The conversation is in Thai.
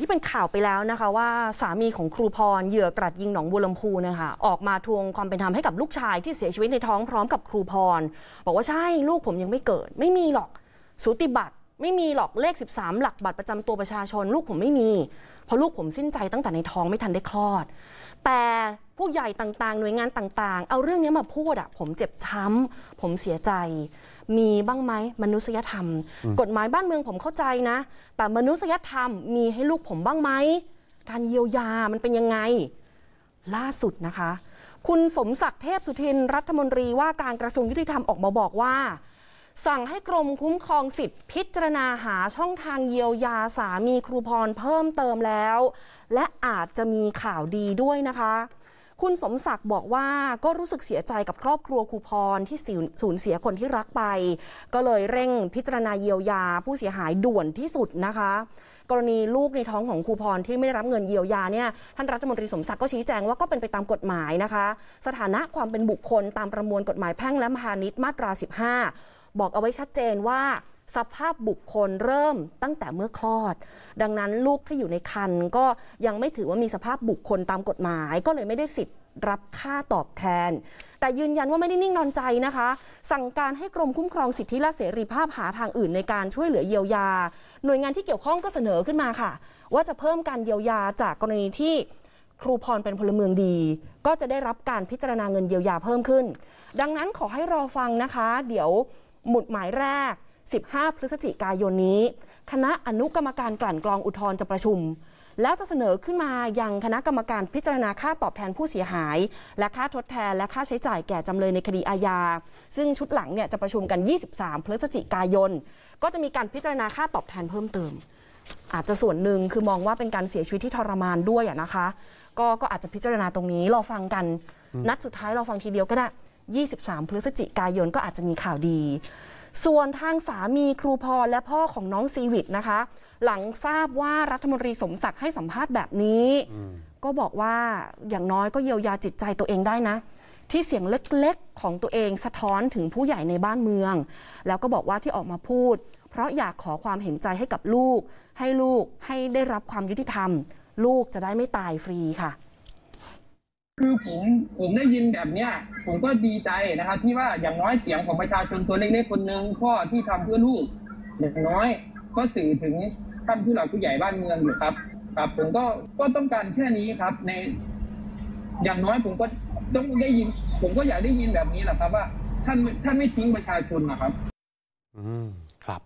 ที่เป็นข่าวไปแล้วนะคะว่าสามีของครูพรเหยื่อกรัดยิงหนองบัวลำพูนะคะออกมาทวงความเป็นธรรมให้กับลูกชายที่เสียชีวิตในท้องพร้อมกับครูพร บอกว่าใช่ลูกผมยังไม่เกิด ไม่มีหรอกสูติบัติไม่มีหรอกเลข 13 หลักบัตรประจำตัวประชาชน ลูกผมไม่มี เพราะลูกผมสิ้นใจตั้งแต่ในท้องไม่ทันได้คลอด แต่ผู้ใหญ่ต่างๆ หน่วยงานต่างๆ เอาเรื่องนี้มาพูดอะผมเจ็บช้ำ ผมเสียใจ มีบ้างไหมมนุษยธรรม กฎหมายบ้านเมืองผมเข้าใจนะ แต่มนุษยธรรมมีให้ลูกผมบ้างไหมการเยียวยามันเป็นยังไง ล่าสุดนะคะ คุณสมศักดิ์เทพสุทินรัฐมนตรีว่าการกระทรวงยุติธรรมออกมาบอกว่าสั่งให้กรมคุ้มครองสิทธิพิจารณาหาช่องทางเยียวยาสามีครูพรเพิ่มเติมแล้ว และอาจจะมีข่าวดีด้วยนะคะ คุณสมศักดิ์บอกว่าก็รู้สึกเสียใจกับครอบครัวครูพรที่สูญเสียคนที่รักไป ก็เลยเร่งพิจารณาเยียวยาผู้เสียหายด่วนที่สุดนะคะ กรณีลูกในท้องของครูพรที่ไม่ได้รับเงินเยียวยาเนี่ยท่านรัฐมนตรีสมศักดิ์ก็ชี้แจงว่าก็เป็นไปตามกฎหมายนะคะ สถานะความเป็นบุคคลตามประมวลกฎหมายแพ่งและพาณิชย์มาตรา 15บอกเอาไว้ชัดเจนว่าสภาพบุคคลเริ่มตั้งแต่เมื่อคลอด ดังนั้นลูกที่อยู่ในครรภ์ก็ยังไม่ถือว่ามีสภาพบุคคลตามกฎหมาย ก็เลยไม่ได้สิทธิ์รับค่าตอบแทน แต่ยืนยันว่าไม่ได้นิ่งนอนใจนะคะ สั่งการให้กรมคุ้มครองสิทธิ และเสรีภาพหาทางอื่น ในการช่วยเหลือเยียวยา หน่วยงานที่เกี่ยวข้องก็เสนอขึ้นมาค่ะ ว่าจะเพิ่มการเยียวยาจากกรณีที่ ครูพรเป็นพลเมืองดี ก็จะได้รับการพิจารณาเงินเยียวยาเพิ่มขึ้น ดังนั้นขอให้รอฟังนะคะ เดี๋ยวหมุดหมายแรก 15 พฤศจิกายนนี้ คณะอนุกรรมการกลั่นกรองอุทธรณ์จะประชุม แล้วจะเสนอขึ้นมายังคณะกรรมการพิจารณาค่าตอบแทนผู้เสียหาย และค่าทดแทนและค่าใช้จ่ายแก่จำเลยในคดีอาญาซึ่งชุดหลังเนี่ยจะประชุมกัน 23 พฤศจิกายน ก็จะมีการพิจารณาค่าตอบแทนเพิ่มเติม อาจจะส่วนหนึ่งคือมองว่าเป็นการเสียชีวิตที่ทรมานด้วยนะคะ ก็ก็อาจจะพิจารณาตรงนี้รอฟังกันนัดสุดท้ายรอฟังทีเดียวก็ได้23 พฤศจิกายนก็อาจจะมีข่าวดี ส่วนทางสามีครูพรและพ่อของน้องซีวิตนะคะ หลังทราบว่ารัฐมนตรีสมศักดิ์ให้สัมภาษณ์แบบนี้ ก็บอกว่าอย่างน้อยก็เยียวยาจิตใจตัวเองได้นะ ที่เสียงเล็กๆของตัวเองสะท้อนถึงผู้ใหญ่ในบ้านเมือง แล้วก็บอกว่าที่ออกมาพูด เพราะอยากขอความเห็นใจให้กับลูก ให้ลูกให้ได้รับความยุติธรรม ลูกจะได้ไม่ตายฟรีค่ะคือผมผมได้ยินแบบเนี้ยผมก็ดีใจนะครับที่ว่าอย่างน้อยเสียงของประชาชนตัวเล็กๆคนหนึ่งข้อที่ทำเพื่อลูกอย่างน้อยก็สื่อถึงท่านผู้หลักผู้ใหญ่บ้านเมืองอยู่ครับ ครับผมก็ก็ต้องการแค่นี้ครับ ใน อย่างน้อยผมก็ต้องได้ยิน ผมก็อยากได้ยินแบบนี้แหละครับ ว่าท่าน ท่านไม่ทิ้งประชาชนนะครับ อืมครับ